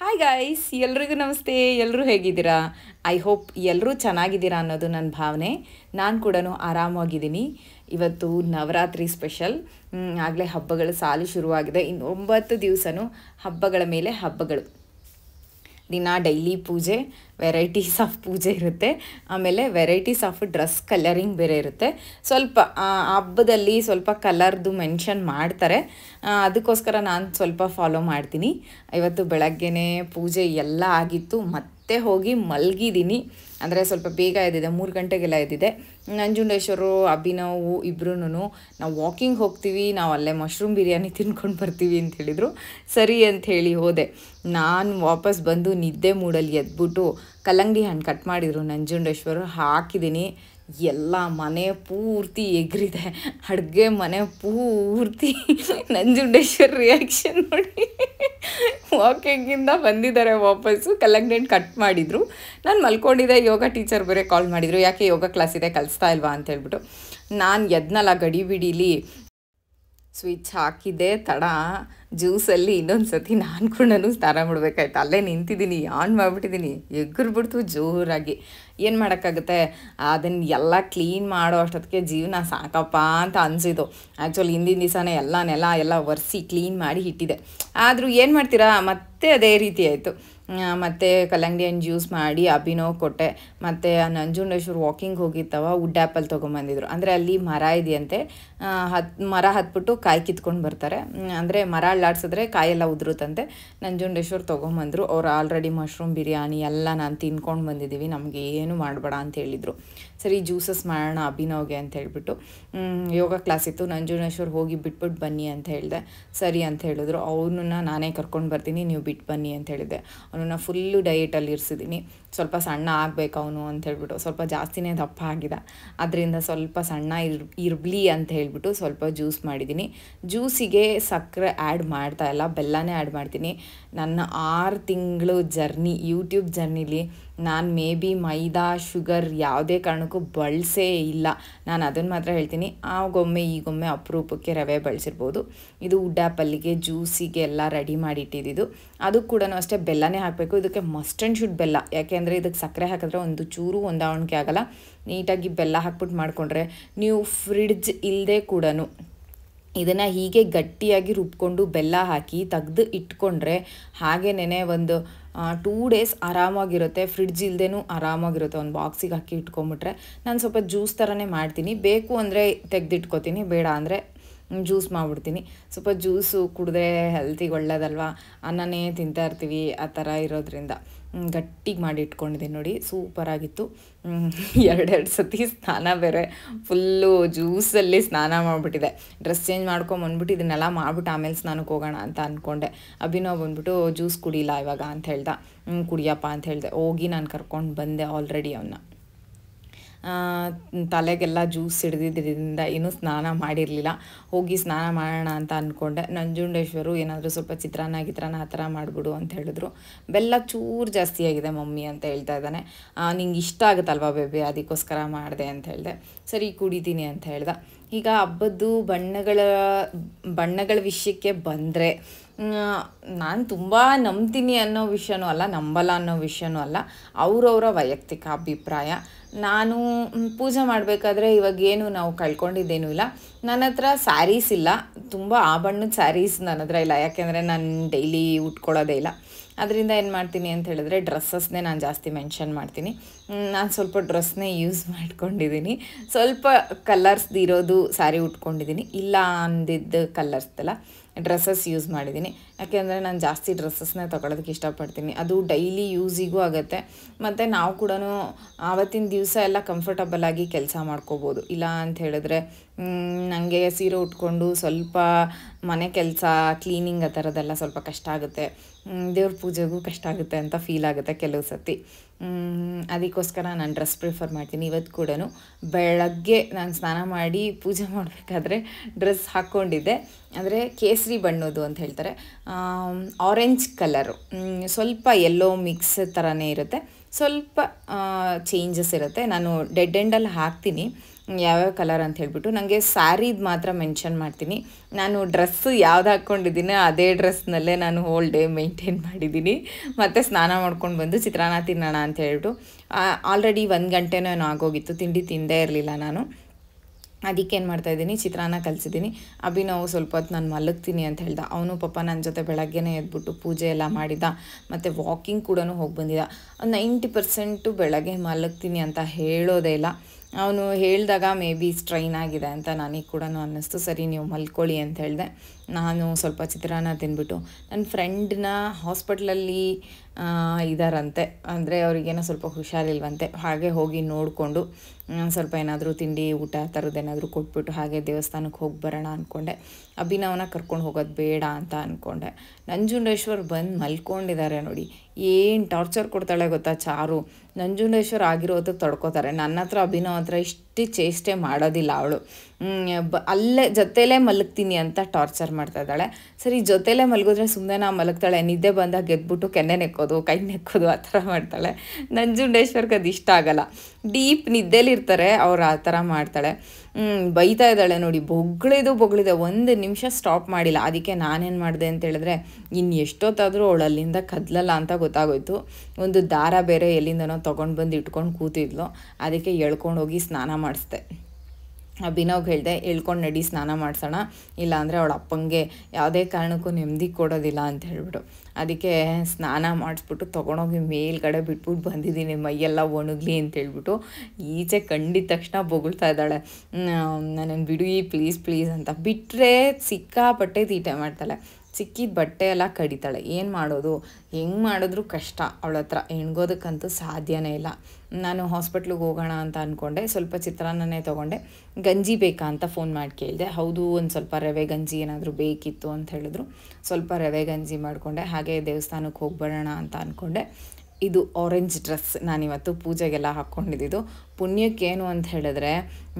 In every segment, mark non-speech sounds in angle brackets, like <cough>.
hi guys ಎಲ್ರಿಗೂ ನಮಸ್ತೆ ಎಲ್ಲರೂ ಹೇಗಿದ್ದೀರಾ ಐ ಹೋಪ್ ಎಲ್ಲರೂ ಚೆನ್ನಾಗಿದ್ದೀರಾ ಅನ್ನೋದು ನನ್ನ ಭಾವನೆ ನಾನು ಕೂಡ ಆರಾಮವಾಗಿದ್ದೀನಿ ಇವತ್ತು ನವರಾತ್ರಿ ಸ್ಪೆಷಲ್ ಆಗಲೇ ಹಬ್ಬಗಳ ಸಾಲು ಶುರುವಾಗಿದೆ ಇನ್ನು ಒಂಬತ್ತು ದಿವಸನೂ ಹಬ್ಬಗಳ ಮೇಲೆ ಹಬ್ಬಗಳು ದಿನ ಡೈಲಿ ಪೂಜೆ ವೆರೈಟೀಸ್ ಆಫ್ ಪೂಜೆ ಇರುತ್ತೆ ಆಮೇಲೆ ವೆರೈಟೀಸ್ ಆಫ್ ಡ್ರೆಸ್ ಕಲರಿಂಗ್ ಬೇರೆ ಇರುತ್ತೆ ಸ್ವಲ್ಪ ಹಬ್ಬದಲ್ಲಿ ಸ್ವಲ್ಪ ಕಲರ್ದು ಮೆನ್ಷನ್ ಮಾಡ್ತಾರೆ ಅದಕ್ಕೋಸ್ಕರ ನಾನು ಸ್ವಲ್ಪ ಫಾಲೋ ಮಾಡ್ತೀನಿ ಇವತ್ತು ಬೆಳಗ್ಗೆನೇ ಪೂಜೆ ಎಲ್ಲ ಆಗಿತ್ತು ಮತ್ತು ಮತ್ತೆ ಹೋಗಿ ಮಲಗಿದ್ದೀನಿ ಅಂದರೆ ಸ್ವಲ್ಪ ಬೇಗ ಎದ್ದಿದೆ ಮೂರು ಗಂಟೆಗೆಲ್ಲ ಎದ್ದಿದೆ ನಂಜುಂಡೇಶ್ವರು ಅಭಿನವು ಇಬ್ರು ನಾವು ವಾಕಿಂಗ್ ಹೋಗ್ತೀವಿ ನಾವು ಅಲ್ಲೇ ಮಶ್ರೂಮ್ ಬಿರಿಯಾನಿ ತಿನ್ಕೊಂಡು ಬರ್ತೀವಿ ಅಂತ ಹೇಳಿದರು ಸರಿ ಅಂತ ಹೇಳಿ ಹೋದೆ ನಾನು ವಾಪಸ್ ಬಂದು ನಿದ್ದೆ ಮೂಡಲ್ಲಿ ಎದ್ಬಿಟ್ಟು ಕಲ್ಲಂಗಡಿ ಹಣ್ಣು ಕಟ್ ಮಾಡಿದರು ನಂಜುಂಡೇಶ್ವರು ಹಾಕಿದ್ದೀನಿ ಎಲ್ಲ ಮನೆ ಪೂರ್ತಿ ಎಗ್ರಿದೆ ಅಡುಗೆ ಮನೆ ಪೂರ್ತಿ ನಂಜುಂಡೇಶ್ವರ್ ರಿಯಾಕ್ಷನ್ ನೋಡಿ ವಾಕಿಂಗಿಂದ ಬಂದಿದ್ದಾರೆ ವಾಪಸ್ಸು ಕಲೆಕ್ಟೆಂಟ್ ಕಟ್ ಮಾಡಿದರು ನಾನು ಮಲ್ಕೊಂಡಿದ್ದೆ ಯೋಗ ಟೀಚರ್ ಬೇರೆ ಕಾಲ್ ಮಾಡಿದರು ಯಾಕೆ ಯೋಗ ಕ್ಲಾಸ್ ಇದೆ ಕಲಿಸ್ತಾ ಇಲ್ವಾ ಅಂತ ಹೇಳ್ಬಿಟ್ಟು ನಾನು ಎದ್ನಲ್ಲ ಗಡಿಬಿಡೀಲಿ ಸ್ವಿಚ್ ಹಾಕಿದೆ ತಡ ಜ್ಯೂಸಲ್ಲಿ ಇನ್ನೊಂದು ಸತಿ ನಾನು ಕೂಡ ಸ್ನಾನ ಮಾಡಬೇಕಾಯ್ತು ಅಲ್ಲೇ ನಿಂತಿದ್ದೀನಿ ಆನ್ ಮಾಡಿಬಿಟ್ಟಿದ್ದೀನಿ ಬಿಡ್ತು ಜೋರಾಗಿ ಏನು ಮಾಡೋಕ್ಕಾಗುತ್ತೆ ಅದನ್ನು ಎಲ್ಲ ಕ್ಲೀನ್ ಮಾಡೋ ಅಷ್ಟೊತ್ತಿಗೆ ಜೀವನ ಸಾಕಪ್ಪ ಅಂತ ಅನಿಸಿದ್ದು ಆ್ಯಕ್ಚುಲಿ ಹಿಂದಿನ ದಿವಸನೇ ಎಲ್ಲ ನೆಲ ಎಲ್ಲ ಒರೆಸಿ ಕ್ಲೀನ್ ಮಾಡಿ ಇಟ್ಟಿದೆ ಆದರೂ ಏನು ಮಾಡ್ತೀರಾ ಮತ್ತೆ ಅದೇ ರೀತಿ ಆಯಿತು ಮತ್ತು ಕಲ್ಲಂಗಡಿ ಹಣ್ಣು ಜ್ಯೂಸ್ ಮಾಡಿ ಅಭಿನೋ ಕೊಟ್ಟೆ ಮತ್ತು ನಂಜುಂಡೇಶ್ವರ ವಾಕಿಂಗ್ ಹೋಗಿತ್ತವ ವುಡ್ ಆ್ಯಪಲ್ ತೊಗೊಂಬಂದಿದ್ರು ಅಂದರೆ ಅಲ್ಲಿ ಮರ ಇದೆಯಂತೆ ಹತ್ತು ಮರ ಹತ್ಬಿಟ್ಟು ಕಾಯಿ ಕಿತ್ಕೊಂಡು ಬರ್ತಾರೆ ಅಂದರೆ ಮರ ಅಳ್ಳಾಡ್ಸಿದ್ರೆ ಕಾಯೆಲ್ಲ ಉದುರುತ್ತಂತೆ ನಂಜುಂಡೇಶ್ವರ್ ತೊಗೊಂಬಂದರು ಅವ್ರು ಆಲ್ರೆಡಿ ಮಶ್ರೂಮ್ ಬಿರಿಯಾನಿ ಎಲ್ಲ ನಾನು ತಿನ್ಕೊಂಡು ಬಂದಿದ್ದೀವಿ ನಮಗೆ ಏನು ಮಾಡಬೇಡ ಅಂತ ಹೇಳಿದರು ಸರಿ ಜ್ಯೂಸಸ್ ಮಾಡೋಣ ಅಭಿನವ್ಗೆ ಅಂತ ಹೇಳಿಬಿಟ್ಟು ಯೋಗ ಕ್ಲಾಸ್ ಇತ್ತು ನಂಜುನೇಶ್ವರ್ ಹೋಗಿ ಬಿಟ್ಬಿಟ್ಟು ಬನ್ನಿ ಅಂತ ಹೇಳಿದೆ ಸರಿ ಅಂತ ಹೇಳಿದ್ರು ಅವನನ್ನ ನಾನೇ ಕರ್ಕೊಂಡು ಬರ್ತೀನಿ ನೀವು ಬಿಟ್ಟು ಬನ್ನಿ ಅಂತ ಹೇಳಿದೆ ಅವನನ್ನ ಫುಲ್ಲು ಡಯೆಟಲ್ಲಿ ಇರಿಸಿದ್ದೀನಿ ಸ್ವಲ್ಪ ಸಣ್ಣ ಆಗಬೇಕು ಅವನು ಅಂತ ಹೇಳ್ಬಿಟ್ಟು ಸ್ವಲ್ಪ ಜಾಸ್ತಿನೇ ದಪ್ಪ ಆಗಿದೆ ಅದರಿಂದ ಸ್ವಲ್ಪ ಸಣ್ಣ ಇರ್ ಇರಲಿ ಅಂತ ಹೇಳಿಬಿಟ್ಟು ಸ್ವಲ್ಪ ಜ್ಯೂಸ್ ಮಾಡಿದ್ದೀನಿ ಜ್ಯೂಸಿಗೆ ಸಕ್ಕರೆ ಆ್ಯಡ್ ಮಾಡ್ತಾ ಇಲ್ಲ ಬೆಲ್ಲನೇ ಆ್ಯಡ್ ಮಾಡ್ತೀನಿ ನನ್ನ ಆರು ತಿಂಗಳು ಜರ್ನಿ ಯೂಟ್ಯೂಬ್ ಜರ್ನಿಲಿ ನಾನು ಮೇ ಬಿ ಮೈದಾ ಶುಗರ್ ಯಾವುದೇ ಕಾರಣ ಕಾರಣಕ್ಕೂ ಬಳಸೇ ಇಲ್ಲ ನಾನು ಅದನ್ನು ಮಾತ್ರ ಹೇಳ್ತೀನಿ ಆಗೊಮ್ಮೆ ಈಗೊಮ್ಮೆ ಅಪರೂಪಕ್ಕೆ ರವೆ ಬಳಸಿರ್ಬೋದು ಇದು ಉಡ್ಡಾಪಲ್ಲಿಗೆ ಜ್ಯೂಸಿಗೆ ಎಲ್ಲ ರೆಡಿ ಮಾಡಿ ಇಟ್ಟಿದ್ದು ಅದು ಕೂಡ ಅಷ್ಟೇ ಬೆಲ್ಲನೇ ಹಾಕಬೇಕು ಇದಕ್ಕೆ ಮಸ್ಟ್ ಆ್ಯಂಡ್ ಶುಡ್ ಬೆಲ್ಲ ಯಾಕೆಂದರೆ ಇದಕ್ಕೆ ಸಕ್ಕರೆ ಹಾಕಿದ್ರೆ ಒಂದು ಚೂರು ಹೊಂದಾವಣಿಕೆ ಆಗಲ್ಲ ನೀಟಾಗಿ ಬೆಲ್ಲ ಹಾಕ್ಬಿಟ್ಟು ಮಾಡಿಕೊಂಡ್ರೆ ನೀವು ಫ್ರಿಡ್ಜ್ ಇಲ್ಲದೆ ಕೂಡ ಇದನ್ನು ಹೀಗೆ ಗಟ್ಟಿಯಾಗಿ ರುಬ್ಕೊಂಡು ಬೆಲ್ಲ ಹಾಕಿ ತೆಗೆದು ಇಟ್ಕೊಂಡ್ರೆ ಹಾಗೇನೇ ಒಂದು ಟೂ ಡೇಸ್ ಆರಾಮಾಗಿರುತ್ತೆ ಫ್ರಿಡ್ಜ್ ಇಲ್ಲದೇನೂ ಆರಾಮಾಗಿರುತ್ತೆ ಒಂದು ಬಾಕ್ಸಿಗೆ ಹಾಕಿ ಇಟ್ಕೊಂಬಿಟ್ರೆ ನಾನು ಸ್ವಲ್ಪ ಜ್ಯೂಸ್ ಥರನೇ ಮಾಡ್ತೀನಿ ಬೇಕು ಅಂದರೆ ತೆಗೆದಿಟ್ಕೋತೀನಿ ಬೇಡ ಅಂದರೆ ಜ್ಯೂಸ್ ಮಾಡಿಬಿಡ್ತೀನಿ ಸ್ವಲ್ಪ ಜ್ಯೂಸು ಕುಡಿದ್ರೆ ಹೆಲ್ತಿಗೆ ಒಳ್ಳೇದಲ್ವಾ ಅನ್ನನೇ ತಿಂತಾ ಇರ್ತೀವಿ ಆ ಥರ ಇರೋದ್ರಿಂದ ಗಟ್ಟಿಗೆ ಮಾಡಿ ಇಟ್ಕೊಂಡಿದ್ದೀನಿ ನೋಡಿ ಸೂಪರಾಗಿತ್ತು ಎರಡೆರಡು ಸತಿ ಸ್ನಾನ ಬೇರೆ ಫುಲ್ಲು ಜ್ಯೂಸಲ್ಲಿ ಸ್ನಾನ ಮಾಡಿಬಿಟ್ಟಿದೆ ಡ್ರೆಸ್ ಚೇಂಜ್ ಮಾಡ್ಕೊಂಬಂದ್ಬಿಟ್ಟು ಇದನ್ನೆಲ್ಲ ಮಾಡಿಬಿಟ್ಟು ಆಮೇಲೆ ಸ್ನಾನಕ್ಕೆ ಹೋಗೋಣ ಅಂತ ಅಂದ್ಕೊಂಡೆ ಅಭಿನವ್ ಬಂದ್ಬಿಟ್ಟು ಜ್ಯೂಸ್ ಕುಡಿಲ್ಲ ಇವಾಗ ಅಂತ ಹೇಳ್ದೆ ಕುಡಿಯಪ್ಪ ಅಂತ ಹೇಳಿದೆ ಹೋಗಿ ನಾನು ಕರ್ಕೊಂಡು ಬಂದೆ ಆಲ್ರೆಡಿ ಅವನ್ನ ತಲೆಗೆಲ್ಲ ಜ್ಯೂಸ್ ಹಿಡಿದಿದ್ದರಿಂದ ಇನ್ನೂ ಸ್ನಾನ ಮಾಡಿರಲಿಲ್ಲ ಹೋಗಿ ಸ್ನಾನ ಮಾಡೋಣ ಅಂತ ಅಂದ್ಕೊಂಡೆ ನಂಜುಂಡೇಶ್ವರು ಏನಾದರೂ ಸ್ವಲ್ಪ ಚಿತ್ರಾನ್ನ ಗಿತ್ರಾನ್ನ ಆ ಥರ ಮಾಡಿಬಿಡು ಅಂತ ಹೇಳಿದ್ರು ಬೆಲ್ಲ ಚೂರು ಜಾಸ್ತಿ ಆಗಿದೆ ಮಮ್ಮಿ ಅಂತ ಹೇಳ್ತಾ ಇದ್ದಾನೆ ನಿಂಗೆ ಇಷ್ಟ ಆಗುತ್ತಲ್ವಾ ಬೇಬಿ ಅದಕ್ಕೋಸ್ಕರ ಮಾಡಿದೆ ಅಂತ ಹೇಳಿದೆ ಸರಿ ಕುಡಿತೀನಿ ಅಂತ ಹೇಳ್ದೆ ಈಗ ಹಬ್ಬದ್ದು ಬಣ್ಣಗಳ ಬಣ್ಣಗಳ ವಿಷಯಕ್ಕೆ ಬಂದರೆ ನಾನು ತುಂಬ ನಂಬ್ತೀನಿ ಅನ್ನೋ ವಿಷಯನೂ ಅಲ್ಲ ನಂಬಲ್ಲ ಅನ್ನೋ ವಿಷಯನೂ ಅಲ್ಲ ಅವರವರ ವೈಯಕ್ತಿಕ ಅಭಿಪ್ರಾಯ ನಾನು ಪೂಜೆ ಮಾಡಬೇಕಾದ್ರೆ ಇವಾಗೇನು ನಾವು ಕಳ್ಕೊಂಡಿದ್ದೇನೂ ಇಲ್ಲ ನನ್ನ ಹತ್ರ ಸ್ಯಾರೀಸ್ ಇಲ್ಲ ತುಂಬ ಆ ಬಣ್ಣದ ಸ್ಯಾರೀಸ್ ನನ್ನ ಹತ್ರ ಇಲ್ಲ ಯಾಕೆಂದರೆ ನಾನು ಡೈಲಿ ಉಟ್ಕೊಳ್ಳೋದೇ ಇಲ್ಲ ಅದರಿಂದ ಏನು ಮಾಡ್ತೀನಿ ಅಂತ ಹೇಳಿದ್ರೆ ಡ್ರೆಸ್ಸಸ್ನೇ ನಾನು ಜಾಸ್ತಿ ಮೆನ್ಷನ್ ಮಾಡ್ತೀನಿ ನಾನು ಸ್ವಲ್ಪ ಡ್ರೆಸ್ನೇ ಯೂಸ್ ಮಾಡ್ಕೊಂಡಿದ್ದೀನಿ ಸ್ವಲ್ಪ ಇರೋದು ಸ್ಯಾರಿ ಉಟ್ಕೊಂಡಿದ್ದೀನಿ ಇಲ್ಲ ಅಂದಿದ್ದ ಕಲರ್ಸ್ದೆಲ್ಲ ಡ್ರೆಸ್ಸಸ್ ಯೂಸ್ ಮಾಡಿದ್ದೀನಿ ಯಾಕೆಂದರೆ ನಾನು ಜಾಸ್ತಿ ಡ್ರೆಸ್ಸಸ್ನೇ ತೊಗೊಳೋದಕ್ಕೆ ಇಷ್ಟಪಡ್ತೀನಿ ಅದು ಡೈಲಿ ಯೂಸಿಗೂ ಆಗುತ್ತೆ ಮತ್ತು ನಾವು ಕೂಡ ಆವತ್ತಿನ ದಿವಸ ಎಲ್ಲ ಕಂಫರ್ಟಬಲ್ ಆಗಿ ಕೆಲಸ ಮಾಡ್ಕೋಬೋದು ಇಲ್ಲ ಅಂತ ಹೇಳಿದ್ರೆ ನನಗೆ ಸೀರೆ ಉಟ್ಕೊಂಡು ಸ್ವಲ್ಪ ಮನೆ ಕೆಲಸ ಕ್ಲೀನಿಂಗ್ ಆ ಥರದ್ದೆಲ್ಲ ಸ್ವಲ್ಪ ಕಷ್ಟ ಆಗುತ್ತೆ ದೇವ್ರ ಪೂಜೆಗೂ ಕಷ್ಟ ಆಗುತ್ತೆ ಅಂತ ಫೀಲ್ ಆಗುತ್ತೆ ಕೆಲವು ಸತಿ ಅದಕ್ಕೋಸ್ಕರ ನಾನು ಡ್ರೆಸ್ ಪ್ರಿಫರ್ ಮಾಡ್ತೀನಿ ಇವತ್ತು ಕೂಡ ಬೆಳಗ್ಗೆ ನಾನು ಸ್ನಾನ ಮಾಡಿ ಪೂಜೆ <laughs> ಮಾಡಬೇಕಾದ್ರೆ ಡ್ರೆಸ್ ಹಾಕ್ಕೊಂಡಿದ್ದೆ ಅಂದರೆ ಕೇಸರಿ ಬಣ್ಣದ್ದು ಅಂತ ಹೇಳ್ತಾರೆ ಆರೆಂಜ್ ಕಲರು ಸ್ವಲ್ಪ ಎಲ್ಲೋ ಮಿಕ್ಸ್ ಥರನೇ ಇರುತ್ತೆ ಸ್ವಲ್ಪ ಚೇಂಜಸ್ ಇರುತ್ತೆ ನಾನು ಡೆಡ್ ಎಂಡಲ್ಲಿ ಹಾಕ್ತೀನಿ ಯಾವ್ಯಾವ ಕಲರ್ ಅಂತ ಹೇಳ್ಬಿಟ್ಟು ನನಗೆ ಸ್ಯಾರಿದು ಮಾತ್ರ ಮೆನ್ಷನ್ ಮಾಡ್ತೀನಿ ನಾನು ಡ್ರೆಸ್ಸು ಯಾವ್ದು ಹಾಕ್ಕೊಂಡಿದ್ದೀನಿ ಅದೇ ಡ್ರೆಸ್ನಲ್ಲೇ ನಾನು ಹೋಲ್ ಡೇ ಮೇಂಟೈನ್ ಮಾಡಿದ್ದೀನಿ ಮತ್ತು ಸ್ನಾನ ಮಾಡ್ಕೊಂಡು ಬಂದು ಚಿತ್ರಾನ್ನ ತಿನ್ನೋಣ ಅಂತ ಹೇಳ್ಬಿಟ್ಟು ಆಲ್ರೆಡಿ ಒಂದು ಗಂಟೆನೂ ಏನೋ ಆಗೋಗಿತ್ತು ತಿಂಡಿ ತಿಂದೇ ಇರಲಿಲ್ಲ ನಾನು ಅದಕ್ಕೆ ಅದಕ್ಕೇನು ಮಾಡ್ತಾಯಿದ್ದೀನಿ ಚಿತ್ರಾನ್ನ ಕಲಿಸಿದ್ದೀನಿ ಅಭಿನವ್ ಸ್ವಲ್ಪ ಹೊತ್ತು ನಾನು ಮಲಗ್ತೀನಿ ಅಂತ ಹೇಳ್ದ ಅವನು ಪಾಪ ನನ್ನ ಜೊತೆ ಬೆಳಗ್ಗೆನೇ ಎದ್ಬಿಟ್ಟು ಪೂಜೆ ಎಲ್ಲ ಮಾಡಿದ ಮತ್ತು ವಾಕಿಂಗ್ ಕೂಡ ಹೋಗಿ ಬಂದಿದ್ದ ನೈಂಟಿ ಪರ್ಸೆಂಟು ಬೆಳಗ್ಗೆ ಮಲಗ್ತೀನಿ ಅಂತ ಹೇಳೋದೇ ಇಲ್ಲ ಅವನು ಹೇಳಿದಾಗ ಮೇ ಬಿ ಸ್ಟ್ರೈನ್ ಆಗಿದೆ ಅಂತ ನನಗೆ ಕೂಡ ಅನ್ನಿಸ್ತು ಸರಿ ನೀವು ಮಲ್ಕೊಳ್ಳಿ ಅಂತ ಹೇಳಿದೆ ನಾನು ಸ್ವಲ್ಪ ಚಿತ್ರಾನ್ನ ತಿನ್ಬಿಟ್ಟು ನನ್ನ ಫ್ರೆಂಡ್ನ ಹಾಸ್ಪಿಟ್ಲಲ್ಲಿ ಇದ್ದಾರಂತೆ ಅಂದರೆ ಅವರಿಗೇನೋ ಸ್ವಲ್ಪ ಹುಷಾರಿಲ್ವಂತೆ ಹಾಗೆ ಹೋಗಿ ನೋಡಿಕೊಂಡು ಸ್ವಲ್ಪ ಏನಾದರೂ ತಿಂಡಿ ಊಟ ಏನಾದರೂ ಕೊಟ್ಬಿಟ್ಟು ಹಾಗೆ ದೇವಸ್ಥಾನಕ್ಕೆ ಹೋಗಿ ಬರೋಣ ಅಂದ್ಕೊಂಡೆ ಅಭಿನವನ ಕರ್ಕೊಂಡು ಹೋಗೋದು ಬೇಡ ಅಂತ ಅಂದ್ಕೊಂಡೆ ನಂಜುಂಡೇಶ್ವರ್ ಬಂದು ಮಲ್ಕೊಂಡಿದ್ದಾರೆ ನೋಡಿ ಏನು ಟಾರ್ಚರ್ ಕೊಡ್ತಾಳೆ ಗೊತ್ತಾ ಚಾರು ನಂಜುಂಡೇಶ್ವರ್ ಆಗಿರೋದಕ್ಕೆ ತೊಡ್ಕೋತಾರೆ ನನ್ನ ಹತ್ರ ಅಭಿನವ್ ಹತ್ರ ಇಷ್ಟು ಜಾಸ್ತಿ ಚೇಷ್ಟೆ ಮಾಡೋದಿಲ್ಲ ಅವಳು ಬ ಅಲ್ಲೇ ಜೊತೆಲೇ ಮಲಗ್ತೀನಿ ಅಂತ ಟಾರ್ಚರ್ ಮಾಡ್ತಾ ಇದ್ದಾಳೆ ಸರಿ ಜೊತೆಲೇ ಮಲಗಿದ್ರೆ ಸುಮ್ಮನೆ ನಾ ಮಲಗ್ತಾಳೆ ನಿದ್ದೆ ಬಂದಾಗ ಗೆದ್ಬಿಟ್ಟು ಕೆನ್ನೆ ನೆಕ್ಕೋದು ಕೈ ನೆಕ್ಕೋದು ಆ ಥರ ಮಾಡ್ತಾಳೆ ನಂಜುಂಡೇಶ್ವರ್ಗೆ ಅದು ಇಷ್ಟ ಆಗಲ್ಲ ಡೀಪ್ ನಿದ್ದೆಲಿರ್ತಾರೆ ಅವ್ರು ಆ ಥರ ಮಾಡ್ತಾಳೆ ಬೈತಾ ಇದ್ದಾಳೆ ನೋಡಿ ಬೊಗಳಿದು ಬೊಗಳಿದೆ ಒಂದು ನಿಮಿಷ ಸ್ಟಾಪ್ ಮಾಡಿಲ್ಲ ಅದಕ್ಕೆ ನಾನೇನು ಮಾಡಿದೆ ಅಂತ ಹೇಳಿದ್ರೆ ಇನ್ನು ಎಷ್ಟೊತ್ತಾದರೂ ಅವಳು ಅಲ್ಲಿಂದ ಕದಲಲ್ಲ ಅಂತ ಗೊತ್ತಾಗೋಯ್ತು ಒಂದು ದಾರ ಬೇರೆ ಎಲ್ಲಿಂದನೋ ತೊಗೊಂಡು ಬಂದು ಇಟ್ಕೊಂಡು ಕೂತಿದ್ಲು ಅದಕ್ಕೆ ಹೋಗಿ ಸ್ನಾನ ಮಾಡಿಸ್ದೆ ಅಭಿನವ್ಗೆ ಹೇಳಿದೆ ಹೇಳ್ಕೊಂಡು ನಡಿ ಸ್ನಾನ ಮಾಡಿಸೋಣ ಇಲ್ಲಾಂದರೆ ಅವಳ ಅಪ್ಪಂಗೆ ಯಾವುದೇ ಕಾರಣಕ್ಕೂ ನೆಮ್ಮದಿ ಕೊಡೋದಿಲ್ಲ ಅಂತ ಹೇಳ್ಬಿಟ್ಟು ಅದಕ್ಕೆ ಸ್ನಾನ ಮಾಡಿಸ್ಬಿಟ್ಟು ತೊಗೊಂಡೋಗಿ ಮೇಲ್ಗಡೆ ಬಿಟ್ಬಿಟ್ಟು ಬಂದಿದ್ದೀನಿ ಮೈಯೆಲ್ಲ ಒಣಗಲಿ ಅಂತ ಹೇಳ್ಬಿಟ್ಟು ಈಚೆ ಕಂಡಿದ ತಕ್ಷಣ ಬೊಗಳ್ತಾ ಇದ್ದಾಳೆ ನನ್ನ ಬಿಡು ಈ ಪ್ಲೀಸ್ ಪ್ಲೀಸ್ ಅಂತ ಬಿಟ್ಟರೆ ಬಟ್ಟೆ ತೀಟೆ ಮಾಡ್ತಾಳೆ ಸಿಕ್ಕಿದ ಬಟ್ಟೆ ಎಲ್ಲ ಕಡಿತಾಳೆ ಏನು ಮಾಡೋದು ಹೆಂಗೆ ಮಾಡಿದ್ರೂ ಕಷ್ಟ ಅವಳ ಹತ್ರ ಹೆಣ್ಗೋದಕ್ಕಂತೂ ಸಾಧ್ಯನೇ ಇಲ್ಲ ನಾನು ಹಾಸ್ಪಿಟ್ಲಿಗೆ ಹೋಗೋಣ ಅಂತ ಅಂದ್ಕೊಂಡೆ ಸ್ವಲ್ಪ ಚಿತ್ರಾನ್ನನೇ ತೊಗೊಂಡೆ ಗಂಜಿ ಬೇಕಾ ಅಂತ ಫೋನ್ ಮಾಡಿ ಕೇಳಿದೆ ಹೌದು ಒಂದು ಸ್ವಲ್ಪ ರವೆ ಗಂಜಿ ಏನಾದರೂ ಬೇಕಿತ್ತು ಅಂತ ಹೇಳಿದ್ರು ಸ್ವಲ್ಪ ರವೆ ಗಂಜಿ ಮಾಡಿಕೊಂಡೆ ಹಾಗೆ ದೇವಸ್ಥಾನಕ್ಕೆ ಹೋಗಿ ಬರೋಣ ಅಂತ ಅಂದ್ಕೊಂಡೆ ಇದು ಆರೆಂಜ್ ಡ್ರೆಸ್ ನಾನಿವತ್ತು ಪೂಜೆಗೆಲ್ಲ ಹಾಕ್ಕೊಂಡಿದ್ದು ಪುಣ್ಯಕ್ಕೇನು ಅಂತ ಹೇಳಿದ್ರೆ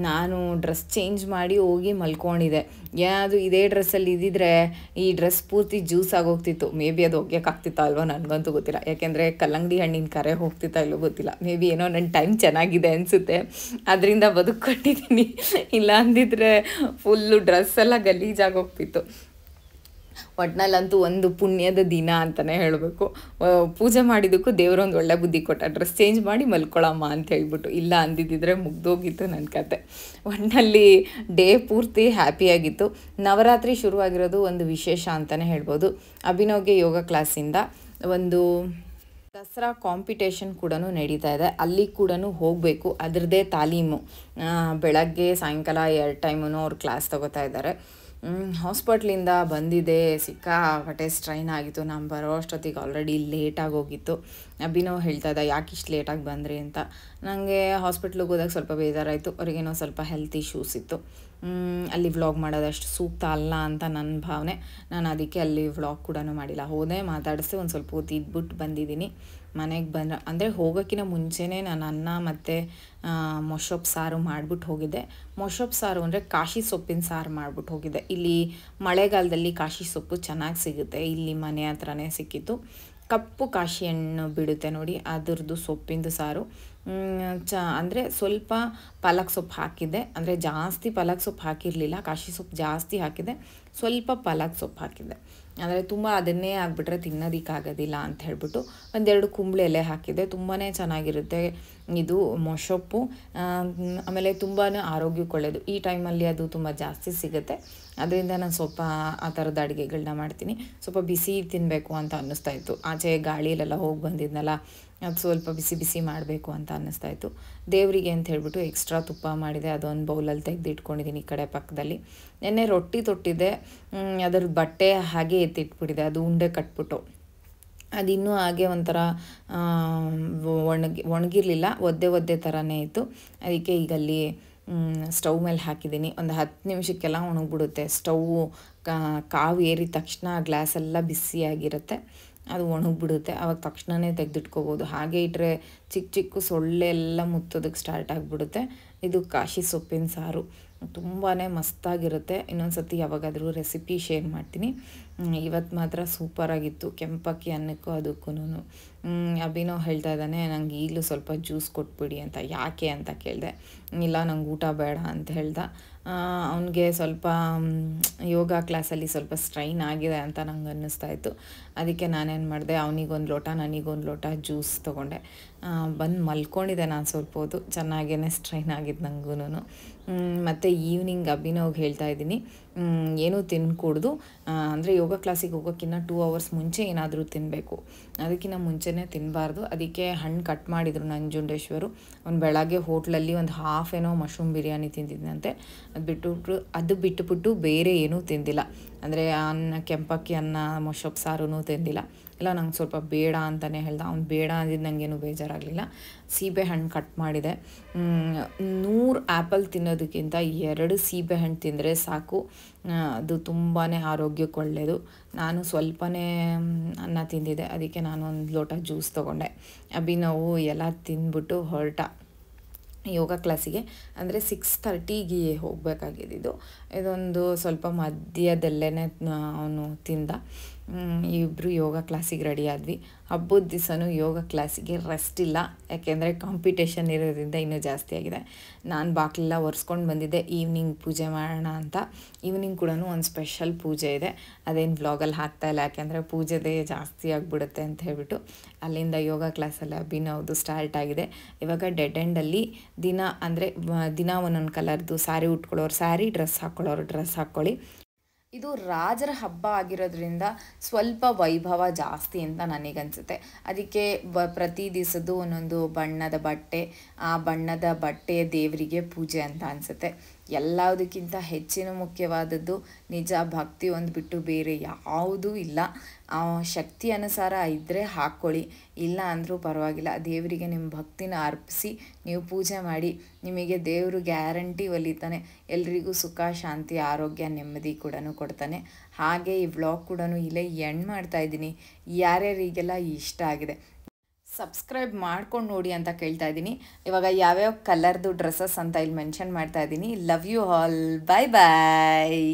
ನಾನು ಡ್ರೆಸ್ ಚೇಂಜ್ ಮಾಡಿ ಹೋಗಿ ಮಲ್ಕೊಂಡಿದ್ದೆ ಯಾವುದು ಇದೇ ಡ್ರೆಸ್ಸಲ್ಲಿ ಇದ್ದಿದ್ರೆ ಈ ಡ್ರೆಸ್ ಪೂರ್ತಿ ಜ್ಯೂಸ್ ಆಗೋಗ್ತಿತ್ತು ಮೇ ಬಿ ಅದು ಒಗ್ಯೋಕ್ಕಾಗ್ತಿತ್ತು ಅಲ್ವೋ ನನಗಂತೂ ಗೊತ್ತಿಲ್ಲ ಯಾಕೆಂದರೆ ಕಲ್ಲಂಗಡಿ ಹಣ್ಣಿನ ಕರೆ ಹೋಗ್ತಿತ್ತಾ ಇಲ್ಲೋ ಗೊತ್ತಿಲ್ಲ ಮೇ ಬಿ ಏನೋ ನನ್ನ ಟೈಮ್ ಚೆನ್ನಾಗಿದೆ ಅನಿಸುತ್ತೆ ಅದರಿಂದ ಬದುಕು <laughs> ಇಲ್ಲ ಅಂದಿದ್ರೆ ಫುಲ್ಲು ಡ್ರೆಸ್ಸೆಲ್ಲ ಗಲೀಜಾಗೋಗ್ತಿತ್ತು ಒಟ್ನಲ್ಲಂತೂ ಒಂದು ಪುಣ್ಯದ ದಿನ ಅಂತಲೇ ಹೇಳಬೇಕು ಪೂಜೆ ಮಾಡಿದ್ದಕ್ಕೂ ದೇವರೊಂದು ಒಳ್ಳೆ ಬುದ್ಧಿ ಕೊಟ್ಟ ಡ್ರೆಸ್ ಚೇಂಜ್ ಮಾಡಿ ಮಲ್ಕೊಳ್ಳಮ್ಮ ಅಂತ ಹೇಳ್ಬಿಟ್ಟು ಇಲ್ಲ ಅಂದಿದ್ದಿದ್ರೆ ಮುಗ್ದೋಗಿತ್ತು ನನ್ನ ಕತೆ ಒಟ್ಟಿನಲ್ಲಿ ಡೇ ಪೂರ್ತಿ ಹ್ಯಾಪಿಯಾಗಿತ್ತು ನವರಾತ್ರಿ ಶುರುವಾಗಿರೋದು ಒಂದು ವಿಶೇಷ ಅಂತಲೇ ಹೇಳ್ಬೋದು ಅಭಿನವ್ಗೆ ಯೋಗ ಕ್ಲಾಸಿಂದ ಒಂದು ದಸರಾ ಕಾಂಪಿಟೇಷನ್ ಕೂಡ ನಡೀತಾ ಇದೆ ಅಲ್ಲಿ ಕೂಡ ಹೋಗಬೇಕು ಅದರದ್ದೇ ತಾಲೀಮು ಬೆಳಗ್ಗೆ ಸಾಯಂಕಾಲ ಎರಡು ಟೈಮೂ ಅವ್ರು ಕ್ಲಾಸ್ ತಗೋತಾ ಇದ್ದಾರೆ ಹಾಸ್ಪಿಟ್ಲಿಂದ ಬಂದಿದೆ ಸಿಕ್ಕಾಪಟ್ಟೆ ಸ್ಟ್ರೈನ್ ಆಗಿತ್ತು ನಾನು ಬರೋ ಅಷ್ಟೊತ್ತಿಗೆ ಆಲ್ರೆಡಿ ಲೇಟಾಗಿ ಹೋಗಿತ್ತು ಅಭಿನೋ ಹೇಳ್ತಾ ಇದ್ದ ಯಾಕೆ ಇಷ್ಟು ಲೇಟಾಗಿ ಬಂದ್ರಿ ಅಂತ ನನಗೆ ಹಾಸ್ಪಿಟ್ಲಿಗೆ ಹೋದಾಗ ಸ್ವಲ್ಪ ಬೇಜಾರಾಯಿತು ಅವ್ರಿಗೇನೋ ಸ್ವಲ್ಪ ಹೆಲ್ತ್ ಇಶ್ಯೂಸ್ ಇತ್ತು ಅಲ್ಲಿ ವ್ಲಾಗ್ ಮಾಡೋದಷ್ಟು ಸೂಕ್ತ ಅಲ್ಲ ಅಂತ ನನ್ನ ಭಾವನೆ ನಾನು ಅದಕ್ಕೆ ಅಲ್ಲಿ ವ್ಲಾಗ್ ಕೂಡ ಮಾಡಿಲ್ಲ ಹೋದೆ ಮಾತಾಡಿಸಿ ಒಂದು ಸ್ವಲ್ಪ ಹೊತ್ತು ಇದ್ಬಿಟ್ಟು ಬಂದಿದ್ದೀನಿ ಮನೆಗೆ ಬಂದ ಅಂದರೆ ಹೋಗೋಕ್ಕಿಂತ ಮುಂಚೆನೇ ನಾನು ಅನ್ನ ಮತ್ತು ಮೊಸೊಪ್ಪು ಸಾರು ಮಾಡಿಬಿಟ್ಟು ಹೋಗಿದ್ದೆ ಮೊಸೊಪ್ಪು ಸಾರು ಅಂದರೆ ಕಾಶಿ ಸೊಪ್ಪಿನ ಸಾರು ಮಾಡಿಬಿಟ್ಟು ಹೋಗಿದ್ದೆ ಇಲ್ಲಿ ಮಳೆಗಾಲದಲ್ಲಿ ಕಾಶಿ ಸೊಪ್ಪು ಚೆನ್ನಾಗಿ ಸಿಗುತ್ತೆ ಇಲ್ಲಿ ಮನೆ ಹತ್ರನೇ ಸಿಕ್ಕಿತ್ತು ಕಪ್ಪು ಕಾಶಿ ಹಣ್ಣು ಬಿಡುತ್ತೆ ನೋಡಿ ಅದರದ್ದು ಸೊಪ್ಪಿಂದು ಸಾರು ಚ ಅಂದರೆ ಸ್ವಲ್ಪ ಪಾಲಕ್ ಸೊಪ್ಪು ಹಾಕಿದ್ದೆ ಅಂದರೆ ಜಾಸ್ತಿ ಪಾಲಕ್ ಸೊಪ್ಪು ಹಾಕಿರಲಿಲ್ಲ ಕಾಶಿ ಸೊಪ್ಪು ಜಾಸ್ತಿ ಹಾಕಿದೆ ಸ್ವಲ್ಪ ಪಾಲಕ್ ಸೊಪ್ಪು ಹಾಕಿದ್ದೆ ಅಂದರೆ ತುಂಬ ಅದನ್ನೇ ಆಗಿಬಿಟ್ರೆ ಆಗೋದಿಲ್ಲ ಅಂತ ಹೇಳ್ಬಿಟ್ಟು ಒಂದೆರಡು ಕುಂಬಳೆ ಎಲೆ ಹಾಕಿದ್ದೆ ತುಂಬಾ ಚೆನ್ನಾಗಿರುತ್ತೆ ಇದು ಮೊಸೊಪ್ಪು ಆಮೇಲೆ ತುಂಬಾ ಆರೋಗ್ಯಕ್ಕೆ ಒಳ್ಳೆಯದು ಈ ಟೈಮಲ್ಲಿ ಅದು ತುಂಬ ಜಾಸ್ತಿ ಸಿಗುತ್ತೆ ಅದರಿಂದ ನಾನು ಸ್ವಲ್ಪ ಆ ಥರದ ಅಡುಗೆಗಳನ್ನ ಮಾಡ್ತೀನಿ ಸ್ವಲ್ಪ ಬಿಸಿ ತಿನ್ನಬೇಕು ಅಂತ ಅನ್ನಿಸ್ತಾ ಇತ್ತು ಆಚೆ ಗಾಳಿಲೆಲ್ಲ ಹೋಗಿ ಬಂದಿದ್ನಲ್ಲ ಅದು ಸ್ವಲ್ಪ ಬಿಸಿ ಬಿಸಿ ಮಾಡಬೇಕು ಅಂತ ಇತ್ತು ದೇವರಿಗೆ ಅಂತ ಹೇಳ್ಬಿಟ್ಟು ಎಕ್ಸ್ಟ್ರಾ ತುಪ್ಪ ಮಾಡಿದೆ ಅದೊಂದು ಬೌಲಲ್ಲಿ ತೆಗೆದು ಇಟ್ಕೊಂಡಿದ್ದೀನಿ ಈ ಕಡೆ ಪಕ್ಕದಲ್ಲಿ ನೆನ್ನೆ ರೊಟ್ಟಿ ತೊಟ್ಟಿದ್ದೆ ಅದರ ಬಟ್ಟೆ ಹಾಗೆ ಎತ್ತಿಟ್ಬಿಟ್ಟಿದೆ ಅದು ಉಂಡೆ ಕಟ್ಬಿಟ್ಟು ಅದಿನ್ನೂ ಹಾಗೆ ಒಂಥರ ಒಣಗಿ ಒಣಗಿರಲಿಲ್ಲ ಒದ್ದೆ ಒದ್ದೆ ಥರನೇ ಇತ್ತು ಅದಕ್ಕೆ ಈಗ ಅಲ್ಲಿ ಸ್ಟವ್ ಮೇಲೆ ಹಾಕಿದ್ದೀನಿ ಒಂದು ಹತ್ತು ನಿಮಿಷಕ್ಕೆಲ್ಲ ಒಣಗಿಬಿಡುತ್ತೆ ಸ್ಟವ್ ಕಾವು ಏರಿದ ತಕ್ಷಣ ಗ್ಲಾಸ್ ಎಲ್ಲ ಬಿಸಿಯಾಗಿರುತ್ತೆ ಅದು ಒಣಗಿಬಿಡುತ್ತೆ ಆವಾಗ ತಕ್ಷಣವೇ ತೆಗೆದಿಟ್ಕೋಬೋದು ಹಾಗೆ ಇಟ್ಟರೆ ಚಿಕ್ಕ ಚಿಕ್ಕ ಸೊಳ್ಳೆ ಎಲ್ಲ ಮುತ್ತೋದಕ್ಕೆ ಸ್ಟಾರ್ಟ್ ಆಗಿಬಿಡುತ್ತೆ ಇದು ಕಾಶಿ ಸೊಪ್ಪಿನ ಸಾರು ತುಂಬಾ ಮಸ್ತಾಗಿರುತ್ತೆ ಇನ್ನೊಂದು ಸರ್ತಿ ಯಾವಾಗಾದರೂ ರೆಸಿಪಿ ಶೇರ್ ಮಾಡ್ತೀನಿ ಇವತ್ತು ಮಾತ್ರ ಸೂಪರಾಗಿತ್ತು ಕೆಂಪಕ್ಕಿ ಅನ್ನಕ್ಕೂ ಅದಕ್ಕೂ ಅಭಿನೋ ಹೇಳ್ತಾ ಇದ್ದಾನೆ ನಂಗೆ ಈಗಲೂ ಸ್ವಲ್ಪ ಜ್ಯೂಸ್ ಕೊಟ್ಬಿಡಿ ಅಂತ ಯಾಕೆ ಅಂತ ಕೇಳಿದೆ ಇಲ್ಲ ನಂಗೆ ಊಟ ಬೇಡ ಅಂತ ಹೇಳ್ದೆ ಅವನಿಗೆ ಸ್ವಲ್ಪ ಯೋಗ ಕ್ಲಾಸಲ್ಲಿ ಸ್ವಲ್ಪ ಸ್ಟ್ರೈನ್ ಆಗಿದೆ ಅಂತ ನಂಗೆ ಅನ್ನಿಸ್ತಾ ಇತ್ತು ಅದಕ್ಕೆ ನಾನೇನು ಮಾಡಿದೆ ಅವನಿಗೊಂದು ಲೋಟ ನನಗೊಂದು ಲೋಟ ಜ್ಯೂಸ್ ತೊಗೊಂಡೆ ಬಂದು ಮಲ್ಕೊಂಡಿದ್ದೆ ನಾನು ಸ್ವಲ್ಪ ಹೋದು ಚೆನ್ನಾಗೇ ಸ್ಟ್ರೈನ್ ಆಗಿದ್ದು ನನಗೂ ಮತ್ತು ಈವ್ನಿಂಗ್ ಅಭಿನವ್ಗೆ ಹೇಳ್ತಾ ಇದ್ದೀನಿ ಏನೂ ತಿನ್ಕೊಡ್ದು ಅಂದರೆ ಯೋಗ ಕ್ಲಾಸಿಗೆ ಹೋಗೋಕ್ಕಿಂತ ಟೂ ಅವರ್ಸ್ ಮುಂಚೆ ಏನಾದರೂ ತಿನ್ನಬೇಕು ಅದಕ್ಕಿಂತ ಮುಂಚೆನೇ ತಿನ್ನಬಾರ್ದು ಅದಕ್ಕೆ ಹಣ್ಣು ಕಟ್ ಮಾಡಿದರು ನಂಜುಂಡೇಶ್ವರು ಒಂದು ಬೆಳಗ್ಗೆ ಹೋಟ್ಲಲ್ಲಿ ಒಂದು ಹಾಫ್ ಏನೋ ಮಶ್ರೂಮ್ ಬಿರಿಯಾನಿ ತಿಂದಿದ್ದಂತೆ ಅದು ಬಿಟ್ಟುಬಿಟ್ಟು ಅದು ಬಿಟ್ಟುಬಿಟ್ಟು ಬೇರೆ ಏನೂ ತಿಂದಿಲ್ಲ ಅಂದರೆ ಅನ್ನ ಕೆಂಪಕ್ಕಿ ಅನ್ನ ಮೊಸೊಪ್ಪು ಸಾರೂ ತಿಂದಿಲ್ಲ ಇಲ್ಲ ನಂಗೆ ಸ್ವಲ್ಪ ಬೇಡ ಅಂತಲೇ ಹೇಳ್ದೆ ಅವ್ನು ಬೇಡ ಅಂದಿದ್ದು ನನಗೇನು ಬೇಜಾರಾಗಲಿಲ್ಲ ಸೀಬೆ ಹಣ್ಣು ಕಟ್ ಮಾಡಿದೆ ನೂರು ಆ್ಯಪಲ್ ತಿನ್ನೋದಕ್ಕಿಂತ ಎರಡು ಸೀಬೆ ಹಣ್ಣು ತಿಂದರೆ ಸಾಕು ಅದು ತುಂಬಾ ಆರೋಗ್ಯಕ್ಕೆ ಒಳ್ಳೆಯದು ನಾನು ಸ್ವಲ್ಪನೇ ಅನ್ನ ತಿಂದಿದ್ದೆ ಅದಕ್ಕೆ ನಾನು ಒಂದು ಲೋಟ ಜ್ಯೂಸ್ ತೊಗೊಂಡೆ ನಾವು ಎಲ್ಲ ತಿಂದ್ಬಿಟ್ಟು ಹೊರಟ ಯೋಗ ಕ್ಲಾಸಿಗೆ ಅಂದರೆ ಸಿಕ್ಸ್ ಥರ್ಟಿಗೆ ಹೋಗಬೇಕಾಗಿದ್ದು ಇದೊಂದು ಸ್ವಲ್ಪ ಮಧ್ಯದಲ್ಲೇ ಅವನು ತಿಂದ ಇಬ್ಬರು ಯೋಗ ಕ್ಲಾಸಿಗೆ ರೆಡಿ ಆದ್ವಿ ಹಬ್ಬದ ದಿವಸನೂ ಯೋಗ ಕ್ಲಾಸಿಗೆ ರೆಸ್ಟ್ ಇಲ್ಲ ಯಾಕೆಂದರೆ ಕಾಂಪಿಟೇಷನ್ ಇರೋದ್ರಿಂದ ಇನ್ನೂ ಜಾಸ್ತಿ ಆಗಿದೆ ನಾನು ಬಾಕ್ಲೆಲ್ಲ ಒರೆಸ್ಕೊಂಡು ಬಂದಿದ್ದೆ ಈವ್ನಿಂಗ್ ಪೂಜೆ ಮಾಡೋಣ ಅಂತ ಈವ್ನಿಂಗ್ ಕೂಡ ಒಂದು ಸ್ಪೆಷಲ್ ಪೂಜೆ ಇದೆ ಅದೇನು ವ್ಲಾಗಲ್ಲಿ ಹಾಕ್ತಾಯಿಲ್ಲ ಯಾಕೆಂದರೆ ಪೂಜೆದೇ ಜಾಸ್ತಿ ಆಗಿಬಿಡುತ್ತೆ ಅಂತ ಹೇಳ್ಬಿಟ್ಟು ಅಲ್ಲಿಂದ ಯೋಗ ಕ್ಲಾಸಲ್ಲಿ ಅಭಿನವ್ದು ಸ್ಟಾರ್ಟ್ ಆಗಿದೆ ಇವಾಗ ಡೆಡ್ ಎಂಡಲ್ಲಿ ದಿನ ಅಂದರೆ ದಿನ ಒಂದೊಂದು ಕಲರ್ದು ಸ್ಯಾರಿ ಉಟ್ಕೊಳ್ಳೋರು ಸ್ಯಾರಿ ಡ್ರೆಸ್ ಹಾಕ್ಕೊಳ್ಳೋರು ಡ್ರೆಸ್ ಹಾಕ್ಕೊಳ್ಳಿ ಇದು ರಾಜರ ಹಬ್ಬ ಆಗಿರೋದ್ರಿಂದ ಸ್ವಲ್ಪ ವೈಭವ ಜಾಸ್ತಿ ಅಂತ ನನಗನ್ಸುತ್ತೆ ಅದಕ್ಕೆ ಬ ಪ್ರತಿ ದಿವಸದ್ದು ಒಂದೊಂದು ಬಣ್ಣದ ಬಟ್ಟೆ ಆ ಬಣ್ಣದ ಬಟ್ಟೆ ದೇವರಿಗೆ ಪೂಜೆ ಅಂತ ಅನಿಸುತ್ತೆ ಎಲ್ಲದಕ್ಕಿಂತ ಹೆಚ್ಚಿನ ಮುಖ್ಯವಾದದ್ದು ನಿಜ ಭಕ್ತಿ ಒಂದು ಬಿಟ್ಟು ಬೇರೆ ಯಾವುದೂ ಇಲ್ಲ ಶಕ್ತಿ ಅನುಸಾರ ಇದ್ದರೆ ಹಾಕ್ಕೊಳ್ಳಿ ಇಲ್ಲ ಅಂದರೂ ಪರವಾಗಿಲ್ಲ ದೇವರಿಗೆ ನಿಮ್ಮ ಭಕ್ತಿನ ಅರ್ಪಿಸಿ ನೀವು ಪೂಜೆ ಮಾಡಿ ನಿಮಗೆ ದೇವರು ಗ್ಯಾರಂಟಿ ಒಲಿತಾನೆ ಎಲ್ರಿಗೂ ಸುಖ ಶಾಂತಿ ಆರೋಗ್ಯ ನೆಮ್ಮದಿ ಕೂಡ ಕೊಡ್ತಾನೆ ಹಾಗೆ ಈ ಬ್ಲಾಗ್ ಕೂಡ ಇಲ್ಲೇ ಎಂಡ್ ಮಾಡ್ತಾಯಿದ್ದೀನಿ ಯಾರ್ಯಾರಿಗೆಲ್ಲ ಇಷ್ಟ ಆಗಿದೆ ಸಬ್ಸ್ಕ್ರೈಬ್ ಮಾಡ್ಕೊಂಡು ನೋಡಿ ಅಂತ ಕೇಳ್ತಾ ಇದ್ದೀನಿ ಇವಾಗ ಯಾವ್ಯಾವ ಕಲರ್ದು ಡ್ರೆಸ್ಸಸ್ ಅಂತ ಇಲ್ಲಿ ಮೆನ್ಷನ್ ಮಾಡ್ತಾ ಇದ್ದೀನಿ love you all bye bye